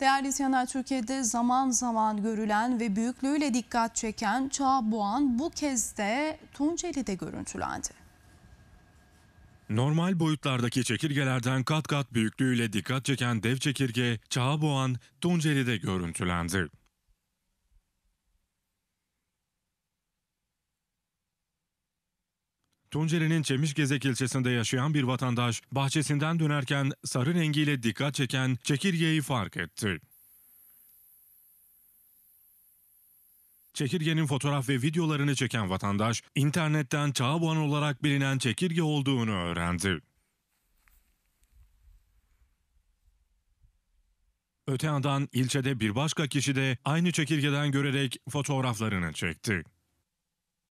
Değerli izleyenler Türkiye'de zaman zaman görülen ve büyüklüğüyle dikkat çeken Çağ Boğan bu kez de Tunceli'de görüntülendi. Normal boyutlardaki çekirgelerden kat kat büyüklüğüyle dikkat çeken dev çekirge Çağboğan Tunceli'de görüntülendi. Tunceli'nin Çemişgezek ilçesinde yaşayan bir vatandaş bahçesinden dönerken sarı rengiyle dikkat çeken çekirgeyi fark etti. Çekirgenin fotoğraf ve videolarını çeken vatandaş, internetten Çağboğan olarak bilinen çekirge olduğunu öğrendi. Öte yandan ilçede bir başka kişi de aynı çekirgeden görerek fotoğraflarını çekti.